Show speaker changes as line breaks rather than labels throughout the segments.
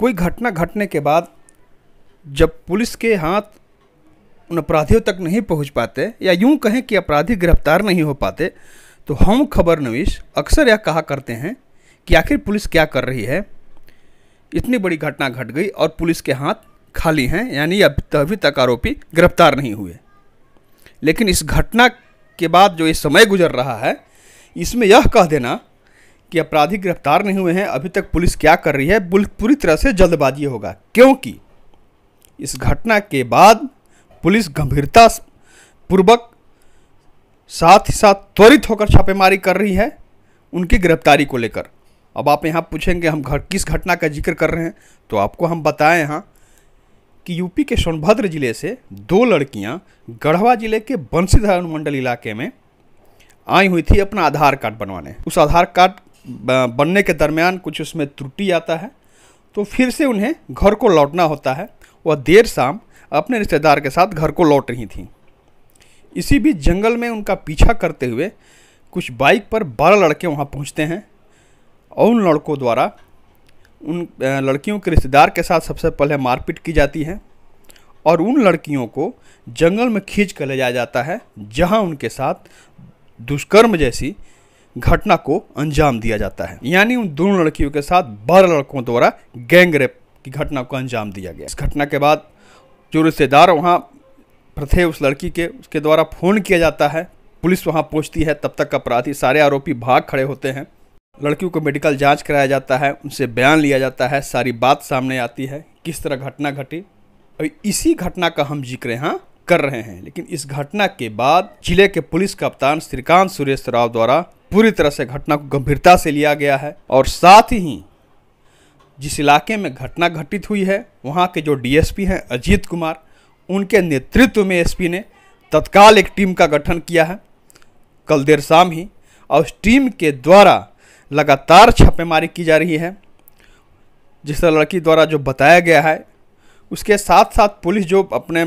कोई घटना घटने के बाद जब पुलिस के हाथ उन अपराधियों तक नहीं पहुंच पाते या यूं कहें कि अपराधी गिरफ्तार नहीं हो पाते तो हम खबरनवीश अक्सर यह कहा करते हैं कि आखिर पुलिस क्या कर रही है इतनी बड़ी घटना घट गई और पुलिस के हाथ खाली हैं यानी अभी तक आरोपी गिरफ्तार नहीं हुए लेकिन इस घटना के बाद जो ये समय गुजर रहा है इसमें यह कह देना कि अपराधी गिरफ्तार नहीं हुए हैं अभी तक पुलिस क्या कर रही है पूरी तरह से जल्दबाजी होगा क्योंकि इस घटना के बाद पुलिस गंभीरता पूर्वक साथ ही साथ त्वरित होकर छापेमारी कर रही है उनकी गिरफ्तारी को लेकर अब आप यहाँ पूछेंगे हम घर किस घटना का जिक्र कर रहे हैं तो आपको हम बताएं यहाँ कि यूपी के सोनभद्र जिले से दो लड़कियाँ गढ़वा जिले के बंसीधर अनुमंडल इलाके में आई हुई थी अपना आधार कार्ड बनवाने उस आधार कार्ड बनने के दरमियान कुछ उसमें त्रुटि आता है तो फिर से उन्हें घर को लौटना होता है वह देर शाम अपने रिश्तेदार के साथ घर को लौट रही थी इसी बीच जंगल में उनका पीछा करते हुए कुछ बाइक पर बारह लड़के वहाँ पहुँचते हैं और उन लड़कों द्वारा उन लड़कियों के रिश्तेदार के साथ सबसे पहले मारपीट की जाती है और उन लड़कियों को जंगल में खींच कर ले जाया जाता है जहाँ उनके साथ दुष्कर्म जैसी घटना को अंजाम दिया जाता है यानी उन दोनों लड़कियों के साथ बारह लड़कों द्वारा गैंगरेप की घटना को अंजाम दिया गया इस घटना के बाद जो रिश्तेदार वहाँ पर थे उस लड़की के उसके द्वारा फ़ोन किया जाता है पुलिस वहाँ पहुँचती है तब तक अपराधी सारे आरोपी भाग खड़े होते हैं लड़कियों को मेडिकल जांच कराया जाता है उनसे बयान लिया जाता है सारी बात सामने आती है किस तरह घटना घटी और इसी घटना का हम जिक्र यहाँ कर रहे हैं लेकिन इस घटना के बाद जिले के पुलिस कप्तान श्रीकांत सुरेश राव द्वारा पूरी तरह से घटना को गंभीरता से लिया गया है और साथ ही जिस इलाके में घटना घटित हुई है वहाँ के जो डीएसपी हैं अजीत कुमार उनके नेतृत्व में एसपी ने तत्काल एक टीम का गठन किया है कल देर शाम ही और उस टीम के द्वारा लगातार छापेमारी की जा रही है जिस लड़की द्वारा जो बताया गया है उसके साथ साथ पुलिस जो अपने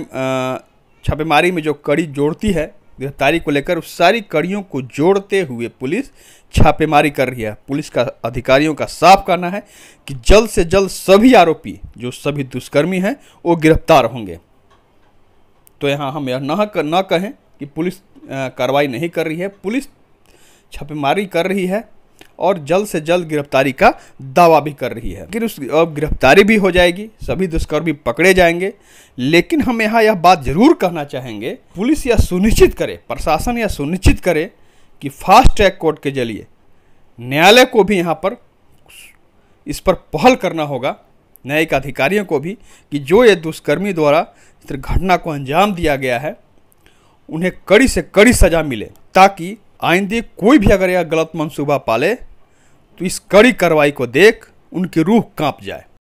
छापेमारी में जो कड़ी जोड़ती है गिरफ्तारी को लेकर उस सारी कड़ियों को जोड़ते हुए पुलिस छापेमारी कर रही है पुलिस का अधिकारियों का साफ कहना है कि जल्द से जल्द सभी आरोपी जो सभी दुष्कर्मी हैं वो गिरफ्तार होंगे तो यहाँ हम यह कर, न कहें कि पुलिस कार्रवाई नहीं कर रही है पुलिस छापेमारी कर रही है और जल्द से जल्द गिरफ्तारी का दावा भी कर रही है फिर उस अब गिरफ्तारी भी हो जाएगी सभी दुष्कर्मी पकड़े जाएंगे लेकिन हम यहाँ यह बात जरूर कहना चाहेंगे पुलिस यह सुनिश्चित करे प्रशासन यह सुनिश्चित करे कि फास्ट ट्रैक कोर्ट के जरिए न्यायालय को भी यहाँ पर इस पर पहल करना होगा न्यायिक अधिकारियों को भी कि जो ये दुष्कर्मी द्वारा इस घटना को अंजाम दिया गया है उन्हें कड़ी से कड़ी सजा मिले ताकि आइंदे कोई भी अगर यह गलत मनसूबा पाले तो इस कड़ी कार्रवाई को देख उनकी रूह कांप जाए